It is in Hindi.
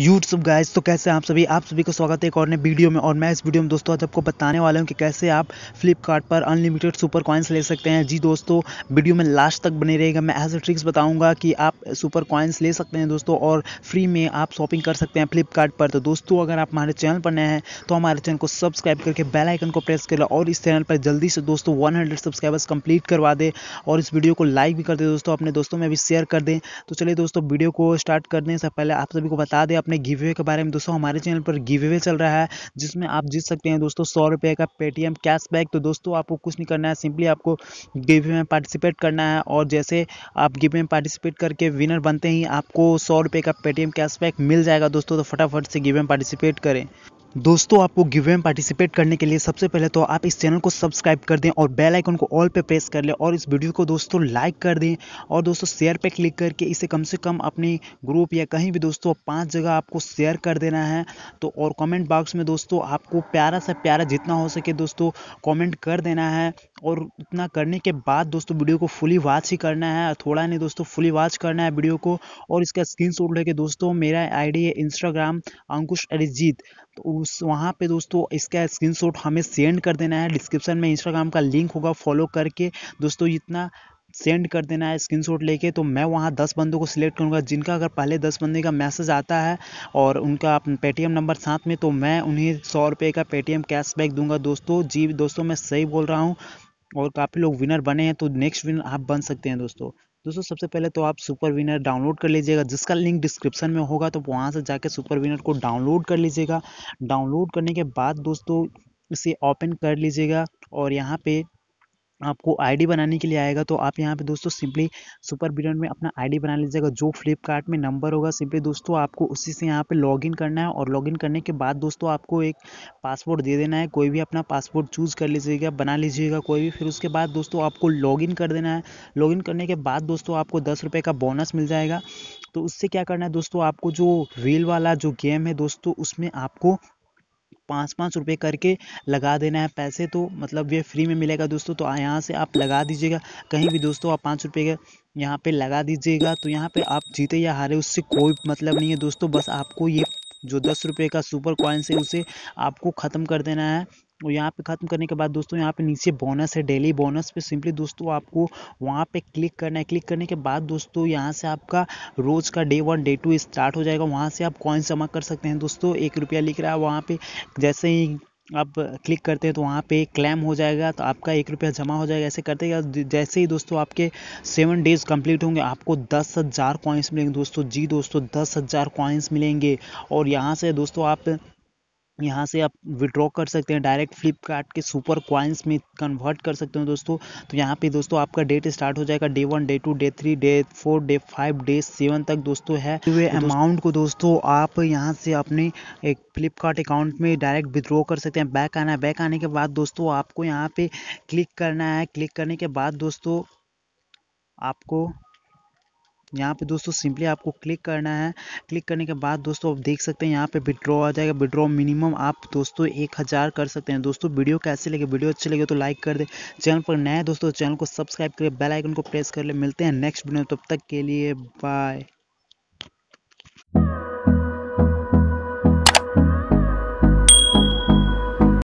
यूट्यूब गाइस तो कैसे आप सभी आप सभी को स्वागत है एक और नए वीडियो में और मैं इस वीडियो में दोस्तों आज आपको बताने वाला हूं कि कैसे आप फ्लिपकार्ट पर अनलिमिटेड सुपर कॉइन्स ले सकते हैं जी दोस्तों वीडियो में लास्ट तक बने रहेगा मैं ऐसे ट्रिक्स बताऊंगा कि आप सुपर कॉइन्स ले सकते हैं दोस्तों और फ्री में आप शॉपिंग कर सकते हैं फ्लिपकार्ट पर तो दोस्तों अगर आप हमारे चैनल पर नए हैं तो हमारे चैनल को सब्सक्राइब करके बेलाइकन को प्रेस कर लो और इस चैनल पर जल्दी से दोस्तों वन सब्सक्राइबर्स कंप्लीट करवा दें और इस वीडियो को लाइक भी कर दे दोस्तों अपने दोस्तों में भी शेयर कर दें तो चलिए दोस्तों वीडियो को स्टार्ट करने से पहले आप सभी को बता दें अपने गिवे के बारे में दोस्तों हमारे चैनल पर गिवे चल रहा है जिसमें आप जीत सकते हैं दोस्तों सौ रुपये का पेटीएम कैशबैक तो दोस्तों आपको कुछ नहीं करना है सिंपली आपको गिवे में पार्टिसिपेट करना है और जैसे आप गिवे में पार्टिसिपेट करके विनर बनते ही आपको सौ रुपये का पेटीएम कैशबैक मिल जाएगा दोस्तों तो फटाफट से गिवे में पार्टिसिपेट करें दोस्तों आपको गिव में पार्टिसिपेट करने के लिए सबसे पहले तो आप इस चैनल को सब्सक्राइब कर दें और बेल आइकन को ऑल पे प्रेस कर लें और इस वीडियो को दोस्तों लाइक कर दें और दोस्तों शेयर पे क्लिक करके इसे कम से कम अपने ग्रुप या कहीं भी दोस्तों पांच जगह आपको शेयर कर देना है तो और कमेंट बॉक्स में दोस्तों आपको प्यारा सा प्यारा जितना हो सके दोस्तों कॉमेंट कर देना है और इतना करने के बाद दोस्तों वीडियो को फुली वॉच ही करना है थोड़ा नहीं दोस्तों फुली वॉच करना है वीडियो को और इसका स्क्रीन शॉट लेके दोस्तों मेरा आई है इंस्टाग्राम अंकुश अरिजीत तो उस वहाँ पे दोस्तों इसका स्क्रीनशॉट हमें सेंड कर देना है डिस्क्रिप्शन में इंस्टाग्राम का लिंक होगा फॉलो करके दोस्तों इतना सेंड कर देना है स्क्रीनशॉट लेके तो मैं वहाँ दस बंदों को सिलेक्ट करूँगा जिनका अगर पहले दस बंदे का मैसेज आता है और उनका पेटीएम नंबर साथ में तो मैं उन्हें सौ रुपये का पेटीएम कैशबैक दूंगा दोस्तों जी दोस्तों मैं सही बोल रहा हूँ और काफ़ी लोग विनर बने हैं तो नेक्स्ट विनर आप बन सकते हैं दोस्तों दोस्तों सबसे पहले तो आप सुपर विनर डाउनलोड कर लीजिएगा जिसका लिंक डिस्क्रिप्शन में होगा तो वहाँ से जाके सुपर विनर को डाउनलोड कर लीजिएगा डाउनलोड करने के बाद दोस्तों इसे ओपन कर लीजिएगा और यहाँ पे आपको आईडी बनाने के लिए आएगा तो आप यहाँ पे दोस्तों सिंपली सुपर बिलियन में अपना आईडी बना लीजिएगा जो फ्लिपकार्ट में नंबर होगा सिंपली दोस्तों आपको उसी से यहाँ पे लॉगिन करना है और लॉगिन करने के बाद दोस्तों आपको एक पासवर्ड दे देना है कोई भी अपना पासवर्ड चूज़ कर लीजिएगा बना लीजिएगा कोई भी फिर उसके बाद दोस्तों आपको लॉगिन कर देना है लॉगिन करने के बाद दोस्तों आपको दस रुपये का बोनस मिल जाएगा तो उससे क्या करना है दोस्तों आपको जो व्हील वाला जो गेम है दोस्तों उसमें आपको पाँच पाँच रुपये करके लगा देना है पैसे तो मतलब ये फ्री में मिलेगा दोस्तों तो यहाँ से आप लगा दीजिएगा कहीं भी दोस्तों आप पाँच रुपये का यहाँ पे लगा दीजिएगा तो यहाँ पे आप जीते या हारे उससे कोई मतलब नहीं है दोस्तों बस आपको ये जो दस रुपये का सुपर कॉइन से उसे आपको ख़त्म कर देना है और यहाँ पे ख़त्म करने के बाद दोस्तों यहाँ पे नीचे बोनस है डेली बोनस पे सिंपली दोस्तों आपको वहाँ पे क्लिक करना है क्लिक करने के बाद दोस्तों यहाँ से आपका रोज़ का day one day two start हो जाएगा वहाँ से आप कॉइन्स जमा कर सकते हैं दोस्तों एक रुपया लिख रहा है वहाँ पर जैसे ही आप क्लिक करते हैं तो वहाँ पे क्लेम हो जाएगा तो आपका एक रुपया जमा हो जाएगा ऐसे करते हैं जैसे ही दोस्तों आपके सेवन डेज कंप्लीट होंगे आपको दस हज़ार कॉइन्स मिलेंगे दोस्तों जी दोस्तों दस हज़ार कॉइन्स मिलेंगे और यहाँ से दोस्तों आप यहाँ से आप विड्रॉ कर सकते हैं डायरेक्ट फ्लिपकार्ट के सुपर क्वाइंस में कन्वर्ट कर सकते हैं दोस्तों तो यहाँ पे दोस्तों आपका डेट स्टार्ट हो जाएगा day one day two day three day four day five day seven तक दोस्तों है हुए तो अमाउंट तो को दोस्तों आप यहाँ से अपने एक फ्लिपकार्ट अकाउंट में डायरेक्ट विद्रॉ कर सकते हैं बैक आना है बैक आने के बाद दोस्तों आपको यहाँ पर क्लिक करना है क्लिक करने के बाद दोस्तों आपको यहाँ पे दोस्तों सिंपली आपको क्लिक करना है क्लिक करने के बाद दोस्तों आप देख सकते हैं यहाँ पे विड्रॉ आ जाएगा विड्रॉ मिनिमम आप दोस्तों एक हज़ार कर सकते हैं दोस्तों वीडियो कैसे लगे वीडियो अच्छे लगे तो लाइक कर दे चैनल पर नए दोस्तों चैनल तो को सब्सक्राइब करें बेलाइकन को प्रेस कर ले मिलते हैं नेक्स्ट वीडियो तब तक के लिए बाय